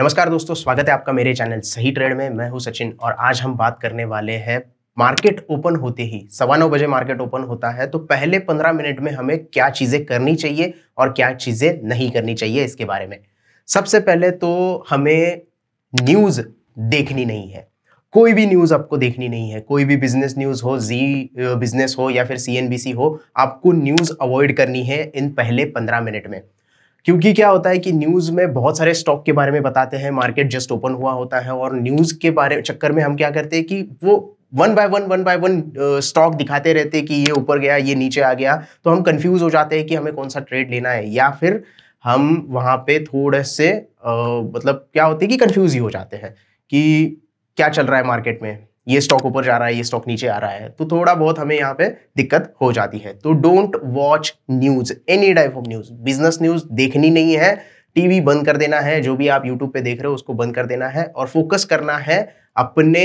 नमस्कार दोस्तों स्वागत है आपका मेरे चैनल सही ट्रेड में मैं हूं सचिन और आज हम बात करने वाले हैं मार्केट ओपन होते ही सवा नौ बजे मार्केट ओपन होता है तो पहले पंद्रह मिनट में हमें क्या चीज़ें करनी चाहिए और क्या चीज़ें नहीं करनी चाहिए इसके बारे में सबसे पहले तो हमें न्यूज़ देखनी नहीं है कोई भी न्यूज़ आपको देखनी नहीं है कोई भी बिजनेस न्यूज़ हो जी बिजनेस हो या फिर सी हो आपको न्यूज़ अवॉइड करनी है इन पहले पंद्रह मिनट में क्योंकि क्या होता है कि न्यूज़ में बहुत सारे स्टॉक के बारे में बताते हैं मार्केट जस्ट ओपन हुआ होता है और न्यूज़ के बारे चक्कर में हम क्या करते हैं कि वो one by one one by one stock दिखाते रहते हैं कि ये ऊपर गया ये नीचे आ गया तो हम कंफ्यूज हो जाते हैं कि हमें कौन सा ट्रेड लेना है या फिर हम वहाँ पे थोड़े से आ, मतलब क्या होते हैं कि कन्फ्यूज़ ही हो जाते हैं कि क्या चल रहा है मार्केट में ये स्टॉक ऊपर जा रहा है ये स्टॉक नीचे आ रहा है तो थोड़ा बहुत हमें यहाँ पे दिक्कत हो जाती है तो don't watch news any type of news business news देखनी नहीं है टीवी बंद कर देना है जो भी आप यूट्यूब पे देख रहे हो उसको बंद कर देना है और फोकस करना है अपने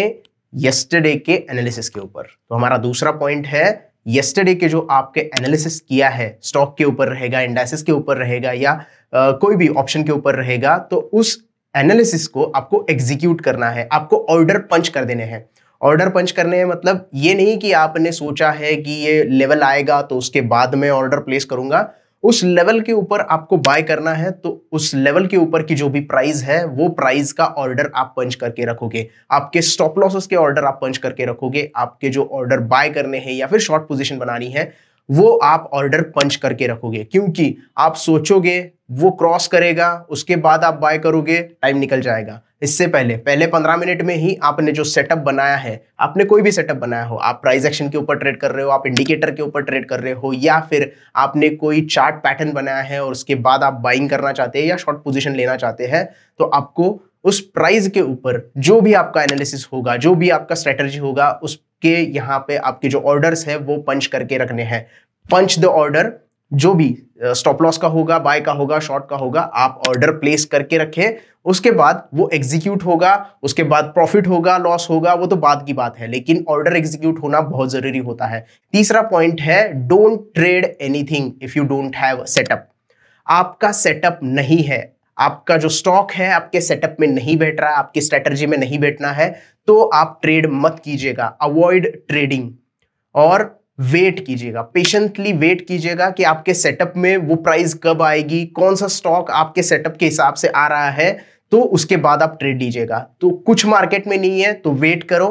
यस्टरडे के एनालिसिस के ऊपर तो हमारा दूसरा पॉइंट है यस्टरडे के जो आपके एनालिसिस किया है स्टॉक के ऊपर रहेगा इंडेसिस के ऊपर रहेगा या आ, कोई भी ऑप्शन के ऊपर रहेगा तो उस एनालिसिस को आपको एग्जीक्यूट करना है आपको ऑर्डर पंच कर देने हैं ऑर्डर पंच करने में मतलब ये नहीं कि आपने सोचा है कि ये लेवल आएगा तो उसके बाद में ऑर्डर प्लेस करूंगा उस लेवल के ऊपर आपको बाय करना है तो उस लेवल के ऊपर की जो भी प्राइस है वो प्राइस का ऑर्डर आप पंच करके रखोगे आपके स्टॉप लॉसेस के ऑर्डर आप पंच करके रखोगे आपके जो ऑर्डर बाय करने हैं या फिर शॉर्ट पोजीशन बनानी है वो आप ऑर्डर पंच करके रखोगे क्योंकि आप सोचोगे वो क्रॉस करेगा उसके बाद आप बाय करोगे टाइम निकल जाएगा इससे पहले पहले पंद्रह मिनट में ही आपने जो सेटअप बनाया है आपने कोई भी सेटअप बनाया हो आप प्राइस एक्शन के ऊपर ट्रेड कर रहे हो आप इंडिकेटर के ऊपर ट्रेड कर रहे हो या फिर आपने कोई चार्ट पैटर्न बनाया है और उसके बाद आप बाइंग करना चाहते हैं या शॉर्ट पोजिशन लेना चाहते हैं तो आपको उस प्राइस के ऊपर जो भी आपका एनालिसिस होगा जो भी आपका स्ट्रेटर्जी होगा उस के यहाँ पे आपके जो ऑर्डर्स है वो पंच करके रखने हैं पंच द ऑर्डर जो भी स्टॉप लॉस का होगा बाय का होगा शॉर्ट का होगा आप ऑर्डर प्लेस करके रखें उसके बाद वो एग्जीक्यूट होगा उसके बाद प्रॉफिट होगा लॉस होगा वो तो बाद की बात है लेकिन ऑर्डर एग्जीक्यूट होना बहुत जरूरी होता है तीसरा पॉइंट है don't trade anything if you don't have setup आपका सेटअप नहीं है आपका जो स्टॉक है आपके सेटअप में नहीं बैठ रहा है आपकी स्ट्रेटर्जी में नहीं बैठना है तो आप ट्रेड मत कीजिएगा अवॉइड ट्रेडिंग और वेट कीजिएगा पेशेंटली वेट कीजिएगा कि आपके सेटअप में वो प्राइस कब आएगी कौन सा स्टॉक आपके सेटअप के हिसाब से आ रहा है तो उसके बाद आप ट्रेड लीजिएगा तो कुछ मार्केट में नहीं है तो वेट करो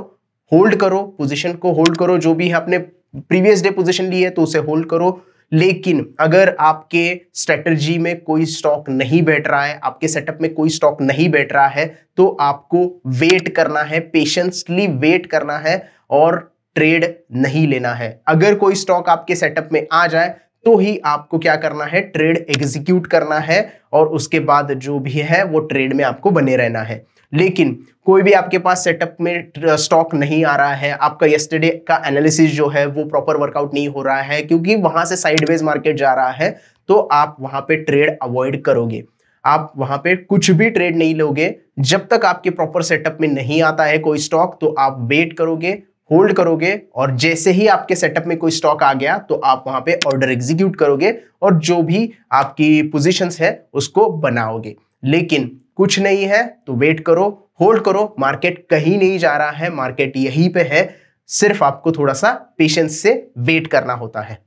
होल्ड करो पोजिशन को होल्ड करो जो भी है आपने प्रीवियस डे पोजिशन ली है तो उसे होल्ड करो लेकिन अगर आपके स्ट्रेटजी में कोई स्टॉक नहीं बैठ रहा है आपके सेटअप में कोई स्टॉक नहीं बैठ रहा है तो आपको वेट करना है पेशेंसली वेट करना है और ट्रेड नहीं लेना है अगर कोई स्टॉक आपके सेटअप में आ जाए तो ही आपको क्या करना है ट्रेड एग्जीक्यूट करना है और उसके बाद जो भी है वो ट्रेड में आपको बने रहना है लेकिन कोई भी आपके पास सेटअप में स्टॉक नहीं आ रहा है आपका यस्टरडे का एनालिसिस जो है वो प्रॉपर वर्कआउट नहीं हो रहा है क्योंकि वहां से साइडवेज मार्केट जा रहा है तो आप वहां पे ट्रेड अवॉइड करोगे आप वहां पे कुछ भी ट्रेड नहीं लोगे जब तक आपके प्रॉपर सेटअप में नहीं आता है कोई स्टॉक तो आप वेट करोगे होल्ड करोगे और जैसे ही आपके सेटअप में कोई स्टॉक आ गया तो आप वहां पे ऑर्डर एग्जीक्यूट करोगे और जो भी आपकी पोजीशंस है उसको बनाओगे लेकिन कुछ नहीं है तो वेट करो होल्ड करो मार्केट कहीं नहीं जा रहा है मार्केट यहीं पे है सिर्फ आपको थोड़ा सा पेशेंस से वेट करना होता है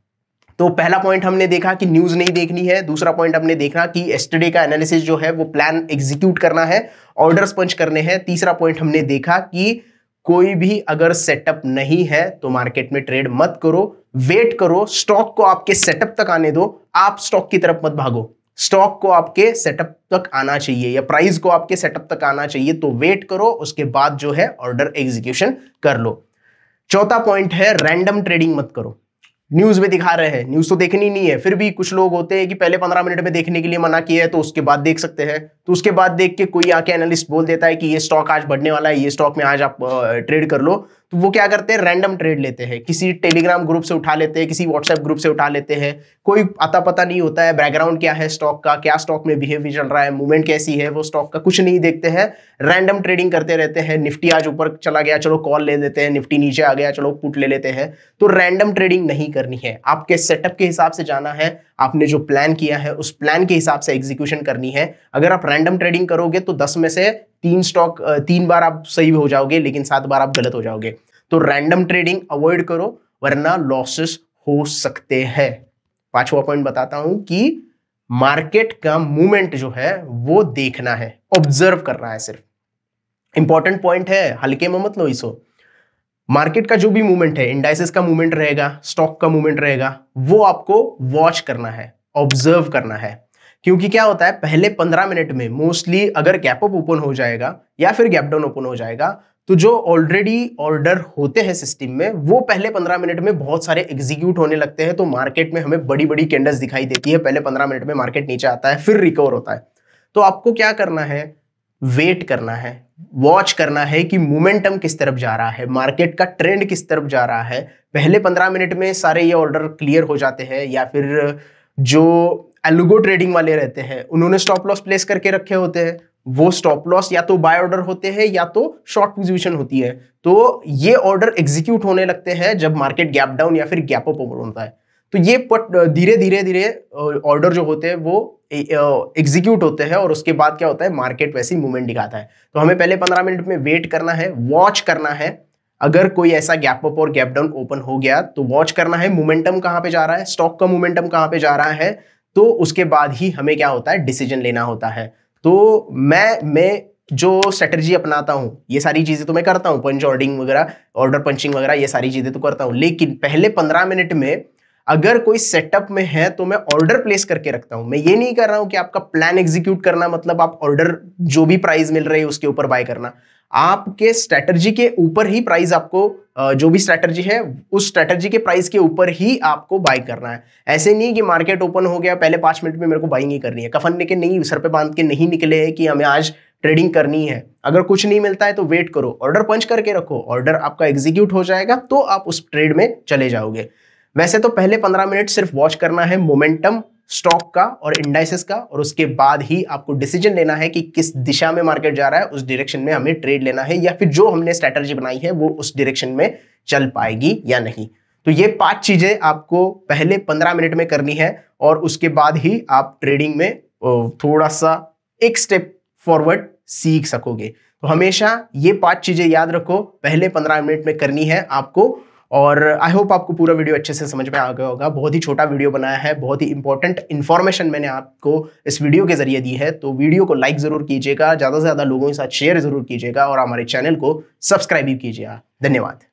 तो पहला पॉइंट हमने देखा कि न्यूज नहीं देखनी है दूसरा पॉइंट हमने देखा कि एस्टरडे का एनालिसिस जो है वो प्लान एग्जीक्यूट करना है ऑर्डर्स पंच करने हैं तीसरा पॉइंट हमने देखा कि कोई भी अगर सेटअप नहीं है तो मार्केट में ट्रेड मत करो वेट करो स्टॉक को आपके सेटअप तक आने दो आप स्टॉक की तरफ मत भागो स्टॉक को आपके सेटअप तक आना चाहिए या प्राइस को आपके सेटअप तक आना चाहिए तो वेट करो उसके बाद जो है ऑर्डर एग्जीक्यूशन कर लो चौथा पॉइंट है रैंडम ट्रेडिंग मत करो न्यूज में दिखा रहे हैं न्यूज तो देखनी नहीं है फिर भी कुछ लोग होते हैं कि पहले पंद्रह मिनट में देखने के लिए मना किया है तो उसके बाद देख सकते हैं तो उसके बाद देख के कोई आके एनालिस्ट बोल देता है कि ये स्टॉक आज बढ़ने वाला है ये स्टॉक में आज आप ट्रेड कर लो तो वो क्या करते हैं रैंडम ट्रेड लेते हैं किसी टेलीग्राम ग्रुप से उठा लेते हैं किसी व्हाट्सएप ग्रुप से उठा लेते हैं कोई अता पता नहीं होता है बैकग्राउंड क्या है स्टॉक का क्या स्टॉक में बिहेवियर चल रहा है मूवमेंट कैसी है वो स्टॉक का कुछ नहीं देखते हैं रैंडम ट्रेडिंग करते रहते हैं निफ्टी आज ऊपर चला गया चलो कॉल ले लेते हैं निफ्टी नीचे आ गया चलो पुट ले लेते हैं तो रैंडम ट्रेडिंग नहीं करनी है आपके सेटअप के हिसाब से जाना है आपने जो प्लान किया है उस प्लान के हिसाब से एग्जीक्यूशन करनी है अगर आप रैंडम ट्रेडिंग करोगे तो दस में से तीन स्टॉक तीन बार आप सही हो जाओगे लेकिन सात बार आप गलत हो जाओगे तो रैंडम ट्रेडिंग अवॉइड करो वरना लॉसेस हो सकते हैं पांचवा पॉइंट बताता हूं कि मार्केट का मूवमेंट जो है वो देखना है ऑब्जर्व करना है सिर्फ इंपॉर्टेंट पॉइंट है हल्के में मत लो मार्केट का जो भी मूवमेंट है इंडाइसिस का मूवमेंट रहेगा स्टॉक का मूवमेंट रहेगा वो आपको वॉच करना है ऑब्जर्व करना है क्योंकि क्या होता है पहले पंद्रह मिनट में मोस्टली अगर गैप अप ओपन हो जाएगा या फिर गैप डाउन ओपन हो जाएगा तो जो ऑलरेडी ऑर्डर होते हैं सिस्टम में वो पहले पंद्रह मिनट में बहुत सारे एग्जीक्यूट होने लगते हैं तो मार्केट में हमें बड़ी बड़ी कैंडल्स दिखाई देती है पहले पंद्रह मिनट में मार्केट नीचे आता है फिर रिकवर होता है तो आपको क्या करना है वेट करना है वॉच करना है कि मोमेंटम किस तरफ जा रहा है मार्केट का ट्रेंड किस तरफ जा रहा है पहले पंद्रह मिनट में सारे ये ऑर्डर क्लियर हो जाते हैं या फिर जो एलुगो ट्रेडिंग वाले रहते हैं उन्होंने स्टॉप लॉस प्लेस करके रखे होते हैं वो स्टॉप लॉस या तो बाय ऑर्डर होते हैं या तो शॉर्ट पोजीशन होती है तो ये ऑर्डर एग्जीक्यूट होने लगते हैं जब मार्केट गैप डाउन या फिर गैप अप होता है तो ये पट धीरे धीरे धीरे ऑर्डर जो होते हैं वो एग्जीक्यूट होते हैं और उसके बाद क्या होता है मार्केट वैसे ही मूवमेंट दिखाता है तो हमें पहले पंद्रह मिनट में वेट करना है वॉच करना है अगर कोई ऐसा गैप अप और गैप डाउन ओपन हो गया तो वॉच करना है मोमेंटम कहाँ पे जा रहा है स्टॉक का मोमेंटम कहाँ पे जा रहा है तो उसके बाद ही हमें क्या होता है डिसीजन लेना होता है तो मैं मैं जो स्ट्रेटर्जी अपनाता हूँ ये सारी चीज़ें तो मैं करता हूँ पंच ऑर्डिंग वगैरह ऑर्डर पंचिंग वगैरह ये सारी चीज़ें तो करता हूँ लेकिन पहले पंद्रह मिनट में अगर कोई सेटअप में है तो मैं ऑर्डर प्लेस करके रखता हूं मैं ये नहीं कर रहा हूं कि आपका प्लान एग्जीक्यूट करना मतलब आप ऑर्डर जो भी प्राइस मिल रही है उसके ऊपर बाय करना आपके स्ट्रेटर्जी के ऊपर ही प्राइस आपको जो भी स्ट्रेटर्जी है उस स्ट्रेटर्जी के प्राइस के ऊपर ही आपको बाय करना है ऐसे नहीं कि मार्केट ओपन हो गया पहले पांच मिनट में मेरे को बाइंग ही करनी है कफन लेके नहीं सर पे बांध के नहीं निकले हैं कि हमें आज ट्रेडिंग करनी है अगर कुछ नहीं मिलता है तो वेट करो ऑर्डर पंच करके रखो ऑर्डर आपका एग्जीक्यूट हो जाएगा तो आप उस ट्रेड में चले जाओगे वैसे तो पहले पंद्रह मिनट सिर्फ वॉच करना है मोमेंटम स्टॉक का और इंडाइसिस का और उसके बाद ही आपको डिसीजन लेना है कि किस दिशा में मार्केट जा रहा है उस डायरेक्शन में हमें ट्रेड लेना है या फिर जो हमने स्ट्रेटर्जी बनाई है वो उस डायरेक्शन में चल पाएगी या नहीं तो ये पांच चीजें आपको पहले पंद्रह मिनट में करनी है और उसके बाद ही आप ट्रेडिंग में थोड़ा सा एक स्टेप फॉरवर्ड सीख सकोगे तो हमेशा ये पांच चीजें याद रखो पहले पंद्रह मिनट में करनी है आपको और आई होप आपको पूरा वीडियो अच्छे से समझ में आ गया होगा बहुत ही छोटा वीडियो बनाया है बहुत ही इंपॉर्टेंट इन्फॉर्मेशन मैंने आपको इस वीडियो के जरिए दी है तो वीडियो को लाइक ज़रूर कीजिएगा ज़्यादा से ज़्यादा लोगों के साथ शेयर ज़रूर कीजिएगा और हमारे चैनल को सब्सक्राइब भी कीजिएगा धन्यवाद